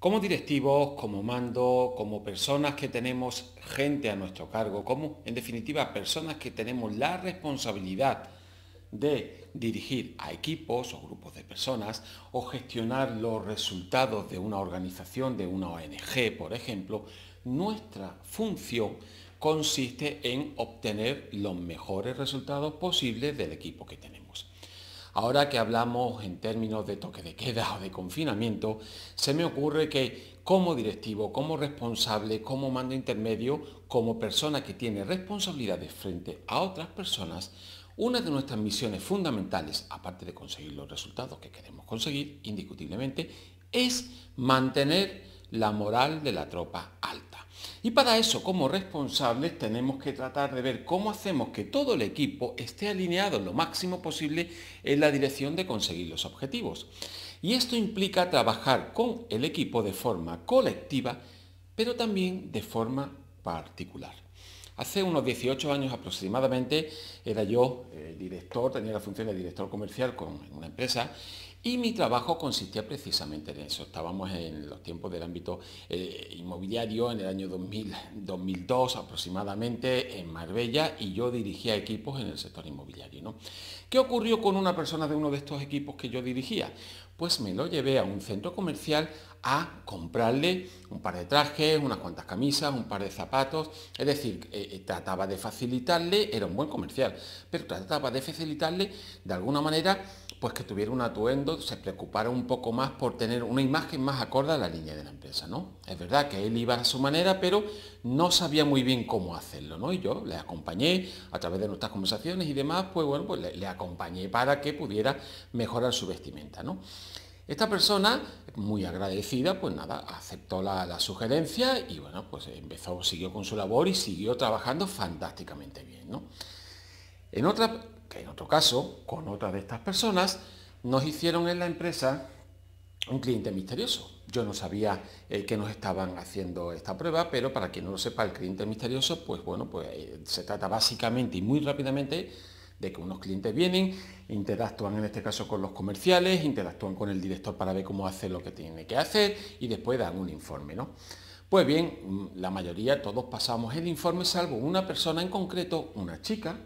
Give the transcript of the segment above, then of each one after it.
como directivos, como mando, como personas que tenemos gente a nuestro cargo, como en definitiva personas que tenemos la responsabilidad de dirigir a equipos o grupos de personas o gestionar los resultados de una organización, de una ONG, por ejemplo, nuestra función consiste en obtener los mejores resultados posibles del equipo que tenemos. Ahora que hablamos en términos de toque de queda o de confinamiento, se me ocurre que como directivo, como responsable, como mando intermedio, como persona que tiene responsabilidades frente a otras personas, una de nuestras misiones fundamentales, aparte de conseguir los resultados que queremos conseguir, indiscutiblemente, es mantener la moral de la tropa alta. Y para eso, como responsables, tenemos que tratar de ver cómo hacemos que todo el equipo esté alineado lo máximo posible en la dirección de conseguir los objetivos. Y esto implica trabajar con el equipo de forma colectiva, pero también de forma particular. Hace unos 18 años aproximadamente era yo el eh, director, tenía la función de director comercial con una empresa y mi trabajo consistía precisamente en eso. Estábamos en los tiempos del ámbito eh, inmobiliario, en el año 2002 aproximadamente, en Marbella, y yo dirigía equipos en el sector inmobiliario. ¿Qué ocurrió con una persona de uno de estos equipos que yo dirigía? Pues me lo llevé a un centro comercial a comprarle un par de trajes, unas cuantas camisas, un par de zapatos. Es decir, eh, eh, trataba de facilitarle, era un buen comercial, pero trataba de facilitarle de alguna manera pues que tuviera un atuendo, se preocupara un poco más por tener una imagen más acorde a la línea de la empresa, ¿no? Es verdad que él iba a su manera, pero no sabía muy bien cómo hacerlo, ¿no? Y yo le acompañé a través de nuestras conversaciones y demás, pues bueno, pues le, acompañé para que pudiera mejorar su vestimenta, ¿no? Esta persona, muy agradecida, pues nada, aceptó la, sugerencia y bueno, pues empezó, siguió con su labor y siguió trabajando fantásticamente bien, en, otra, en otro caso, con otra de estas personas, nos hicieron en la empresa un cliente misterioso. Yo no sabía eh, que nos estaban haciendo esta prueba, pero para quien no lo sepa, el cliente misterioso, pues bueno, pues eh, se trata básicamente y muy rápidamente de que unos clientes vienen, interactúan en este caso con los comerciales, interactúan con el director para ver cómo hace lo que tiene que hacer y después dan un informe, ¿no? Pues bien, mm, la mayoría, todos pasamos el informe, salvo una persona en concreto, una chica,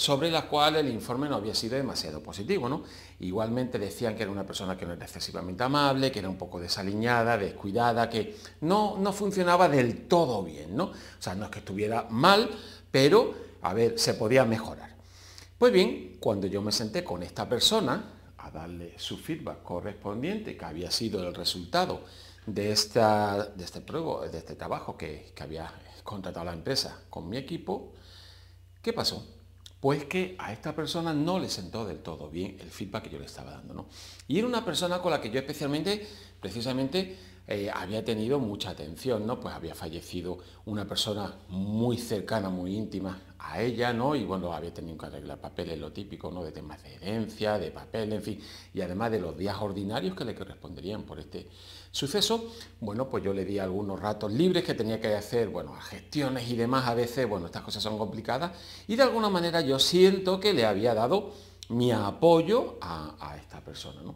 sobre la cual el informe no había sido demasiado positivo. ¿no? Igualmente decían que era una persona que no era excesivamente amable, que era un poco desaliñada, descuidada, que no, no funcionaba del todo bien. ¿no? O sea, no es que estuviera mal, pero, a ver, se podía mejorar. Pues bien, cuando yo me senté con esta persona a darle su feedback correspondiente, que había sido el resultado de, esta, de este de este trabajo que, que había contratado la empresa con mi equipo, ¿qué pasó? pues que a esta persona no le sentó del todo bien el feedback que yo le estaba dando. Y era una persona con la que yo especialmente, precisamente, eh, había tenido mucha atención, ¿no? Pues había fallecido una persona muy cercana, muy íntima a ella, ¿no? Y bueno, había tenido que arreglar papeles, lo típico, ¿no? De temas de herencia, de papel, en fin, y además de los días ordinarios que le corresponderían por este suceso, bueno, pues yo le di algunos ratos libres que tenía que hacer, bueno, gestiones y demás, a veces, bueno, estas cosas son complicadas, y de alguna manera yo siento que le había dado mi apoyo a, a esta persona, ¿no?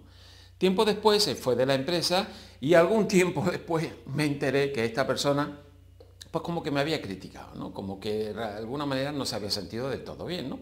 Tiempo después se fue de la empresa y algún tiempo después me enteré que esta persona pues como que me había criticado, ¿no? Como que de alguna manera no se había sentido del todo bien, ¿no?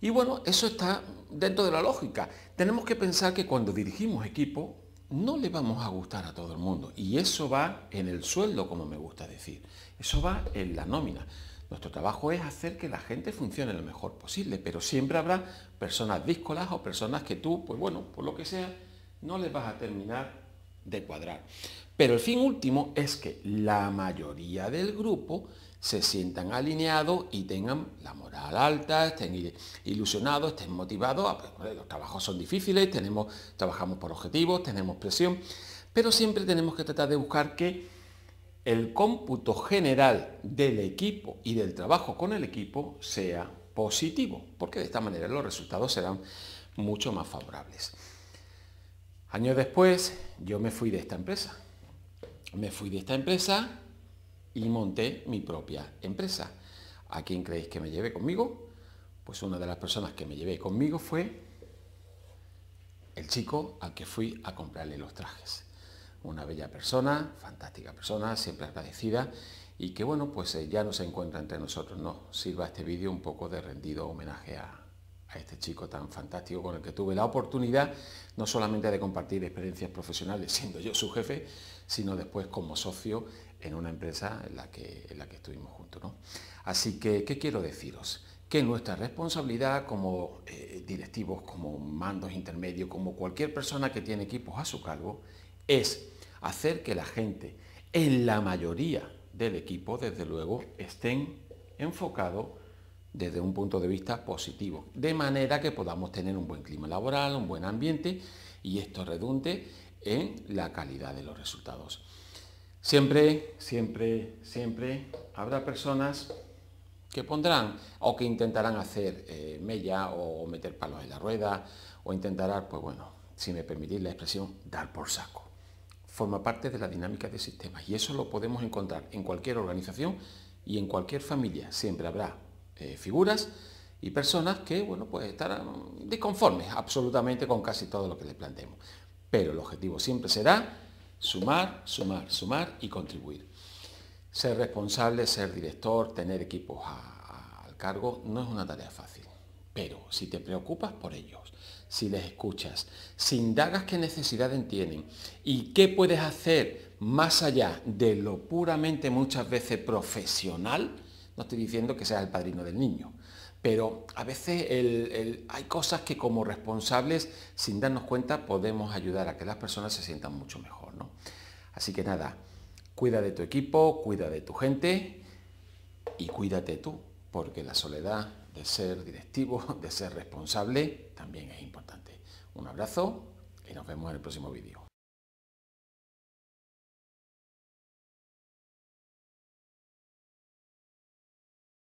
Y bueno, eso está dentro de la lógica. Tenemos que pensar que cuando dirigimos equipo, no le vamos a gustar a todo el mundo. Y eso va en el sueldo, como me gusta decir. Eso va en la nómina. Nuestro trabajo es hacer que la gente funcione lo mejor posible, pero siempre habrá personas díscolas o personas que tú, pues bueno, por lo que sea, no les vas a terminar de cuadrar. Pero el fin último es que la mayoría del grupo se sientan alineados y tengan la moral alta, estén ilusionados, estén motivados. Ah, pues, los trabajos son difíciles, trabajamos por objetivos, tenemos presión, pero siempre tenemos que tratar de buscar que el cómputo general del equipo y del trabajo con el equipo sea positivo, porque de esta manera los resultados serán mucho más favorables. Años después yo me fui de esta empresa me fui de esta empresa y monté mi propia empresa. ¿A quién creéis que me llevé conmigo? Pues una de las personas que me llevé conmigo fue el chico al que fui a comprarle los trajes. Una bella persona, fantástica persona, siempre agradecida y que bueno, pues eh, ya no se encuentra entre nosotros. No, sirva este vídeo un poco de rendido homenaje a, a este chico tan fantástico con el que tuve la oportunidad no solamente de compartir experiencias profesionales siendo yo su jefe, sino después como socio en una empresa en la que, en la que estuvimos juntos. ¿no? Así que, ¿qué quiero deciros? Que nuestra responsabilidad como eh, directivos, como mandos intermedios, como cualquier persona que tiene equipos a su cargo, es hacer que la gente, en la mayoría del equipo, desde luego, estén enfocados desde un punto de vista positivo, de manera que podamos tener un buen clima laboral, un buen ambiente y esto redunde en la calidad de los resultados. Siempre, siempre, siempre habrá personas que pondrán o que intentarán hacer eh, mella o meter palos en la rueda o intentarán, pues bueno, si me permitís la expresión, dar por saco. Forma parte de la dinámica de sistemas y eso lo podemos encontrar en cualquier organización y en cualquier familia. Siempre habrá eh, figuras y personas que, bueno, pues estarán disconformes absolutamente con casi todo lo que les planteemos. Pero el objetivo siempre será sumar, sumar, sumar y contribuir. Ser responsable, ser director, tener equipos al cargo no es una tarea fácil. Pero si te preocupas por ellos, si les escuchas, si indagas qué necesidades tienen y qué puedes hacer más allá de lo puramente muchas veces profesional, estoy diciendo que sea el padrino del niño, pero a veces hay cosas que como responsables, sin darnos cuenta, podemos ayudar a que las personas se sientan mucho mejor. ¿no? Así que nada, cuida de tu equipo, cuida de tu gente y cuídate tú, porque la soledad de ser directivo, de ser responsable, también es importante. Un abrazo y nos vemos en el próximo vídeo.